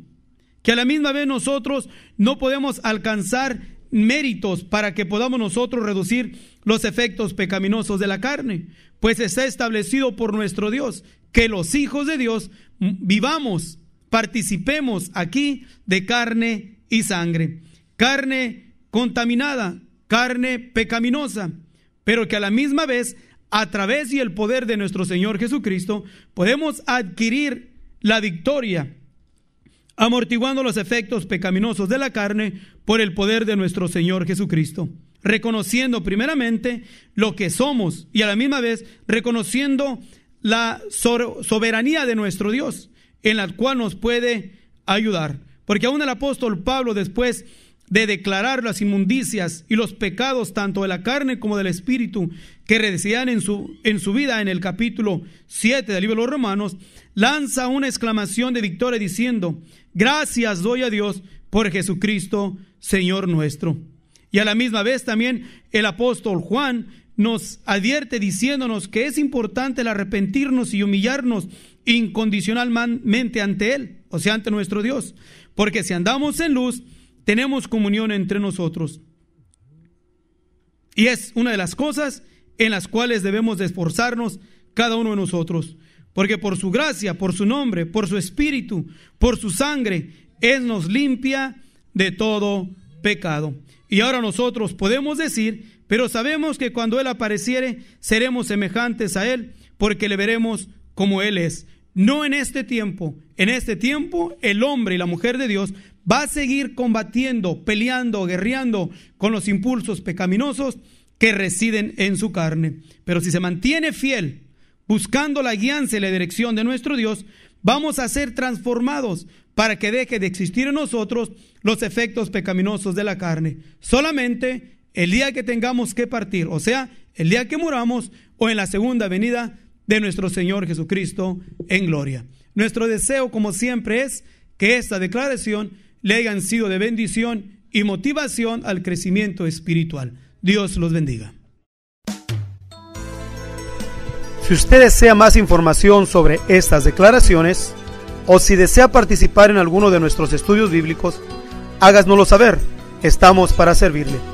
Que a la misma vez nosotros no podemos alcanzar méritos para que podamos nosotros reducir los efectos pecaminosos de la carne, pues está establecido por nuestro Dios que los hijos de Dios vivamos, participemos aquí de carne y sangre, carne contaminada, carne pecaminosa, pero que a la misma vez, a través y el poder de nuestro Señor Jesucristo, podemos adquirir la victoria, amortiguando los efectos pecaminosos de la carne por el poder de nuestro Señor Jesucristo reconociendo primeramente lo que somos y a la misma vez reconociendo la soberanía de nuestro Dios, en la cual nos puede ayudar. Porque aún el apóstol Pablo, después de declarar las inmundicias y los pecados tanto de la carne como del espíritu que residían en su, en su vida en el capítulo 7 del libro de los Romanos, lanza una exclamación de victoria diciendo, gracias doy a Dios por Jesucristo, Señor nuestro. Y a la misma vez también el apóstol Juan nos advierte diciéndonos que es importante el arrepentirnos y humillarnos incondicionalmente ante Él, o sea, ante nuestro Dios, porque si andamos en luz, tenemos comunión entre nosotros. Y es una de las cosas en las cuales debemos esforzarnos cada uno de nosotros, porque por su gracia, por su nombre, por su espíritu, por su sangre, Él nos limpia de todo pecado. Y ahora nosotros podemos decir pero sabemos que cuando Él apareciere, seremos semejantes a Él, porque le veremos como Él es. No en este tiempo. En este tiempo, el hombre y la mujer de Dios va a seguir combatiendo, peleando, guerreando con los impulsos pecaminosos que residen en su carne. Pero si se mantiene fiel, buscando la guianza y la dirección de nuestro Dios, vamos a ser transformados para que deje de existir en nosotros los efectos pecaminosos de la carne. Solamente el día que tengamos que partir, o sea, el día que muramos o en la segunda venida de nuestro Señor Jesucristo en gloria. Nuestro deseo, como siempre, es que esta declaración le hayan sido de bendición y motivación al crecimiento espiritual. Dios los bendiga. Si usted desea más información sobre estas declaraciones o si desea participar en alguno de nuestros estudios bíblicos, háganoslo saber. Estamos para servirle.